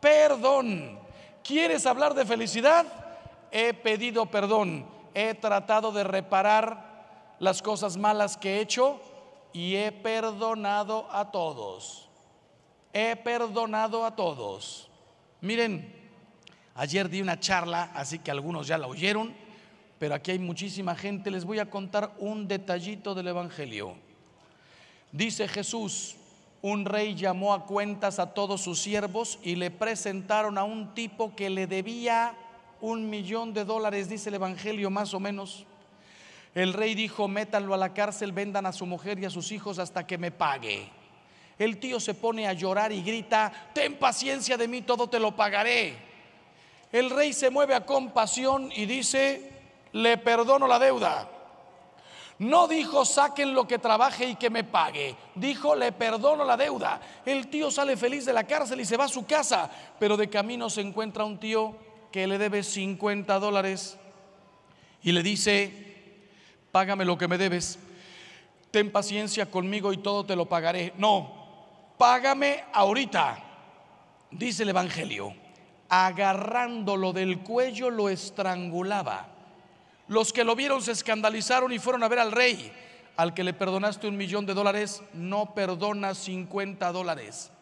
perdón. ¿Quieres hablar de felicidad? He pedido perdón. He tratado de reparar las cosas malas que he hecho y he perdonado a todos. He perdonado a todos. Miren, ayer di una charla, así que algunos ya la oyeron, pero aquí hay muchísima gente. Les voy a contar un detallito del Evangelio. Dice Jesús, un rey llamó a cuentas a todos sus siervos y le presentaron a un tipo que le debía un millón de dólares, dice el Evangelio más o menos. El rey dijo, métanlo a la cárcel, vendan a su mujer y a sus hijos hasta que me pague. El tío se pone a llorar y grita, ten paciencia de mí, todo te lo pagaré. El rey se mueve a compasión y dice, le perdono la deuda. No dijo, saquen lo que trabaje y que me pague. Dijo, le perdono la deuda. El tío sale feliz de la cárcel y se va a su casa, pero de camino se encuentra un tío que le debe 50 dólares y le dice, págame lo que me debes. Ten paciencia conmigo y todo te lo pagaré. No, págame ahorita, dice el Evangelio. Agarrándolo del cuello lo estrangulaba los que lo vieron se escandalizaron y fueron a ver al rey. Al que le perdonaste un millón de dólares, no perdona 50 dólares.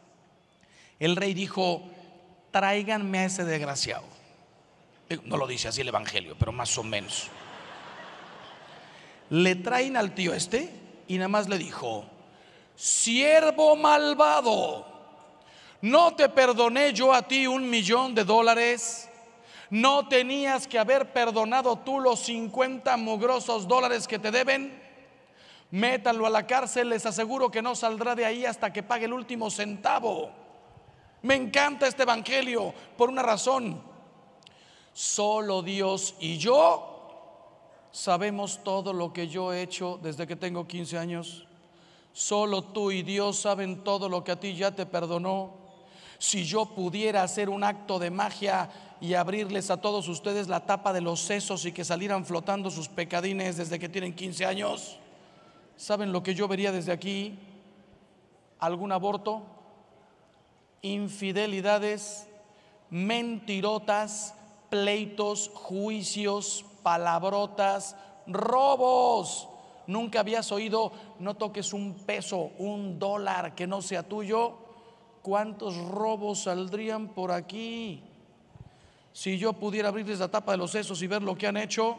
El rey dijo, traiganme a ese desgraciado. No lo dice así el Evangelio, pero más o menos. Le traen al tío este y nada más le dijo, siervo malvado, no te perdoné yo a ti un millón de dólares ¿No tenías que haber perdonado tú los 50 mugrosos dólares que te deben? métalo a la cárcel, les aseguro que no saldrá de ahí hasta que pague el último centavo. Me encanta este Evangelio por una razón. Solo Dios y yo sabemos todo lo que yo he hecho desde que tengo 15 años. Solo tú y Dios saben todo lo que a ti ya te perdonó. Si yo pudiera hacer un acto de magia y abrirles a todos ustedes la tapa de los sesos y que salieran flotando sus pecadines desde que tienen 15 años, ¿saben lo que yo vería desde aquí? ¿Algún aborto? Infidelidades, mentirotas, pleitos, juicios, palabrotas, robos. Nunca habías oído, no toques un peso, un dólar que no sea tuyo cuántos robos saldrían por aquí. Si yo pudiera abrirles la tapa de los sesos y ver lo que han hecho,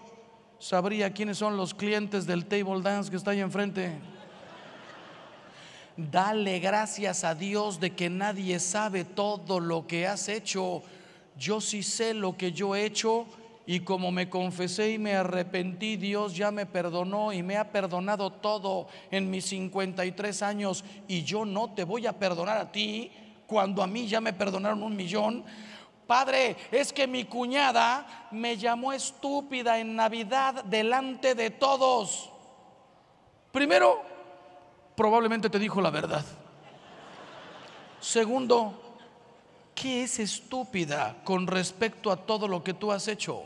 sabría quiénes son los clientes del table dance que está ahí enfrente. Dale gracias a Dios de que nadie sabe todo lo que has hecho. Yo sí sé lo que yo he hecho y como me confesé y me arrepentí, Dios ya me perdonó y me ha perdonado todo en mis 53 años. Y yo no te voy a perdonar a ti cuando a mí ya me perdonaron un millón. Padre, es que mi cuñada me llamó estúpida en Navidad delante de todos. Primero, probablemente te dijo la verdad. Segundo, ¿qué es estúpida con respecto a todo lo que tú has hecho?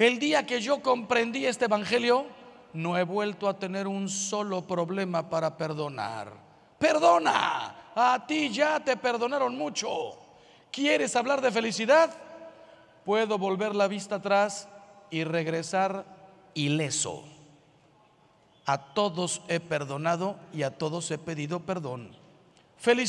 El día que yo comprendí este Evangelio, no he vuelto a tener un solo problema para perdonar. Perdona, a ti ya te perdonaron mucho. ¿Quieres hablar de felicidad? Puedo volver la vista atrás y regresar ileso. A todos he perdonado y a todos he pedido perdón. Felicidad.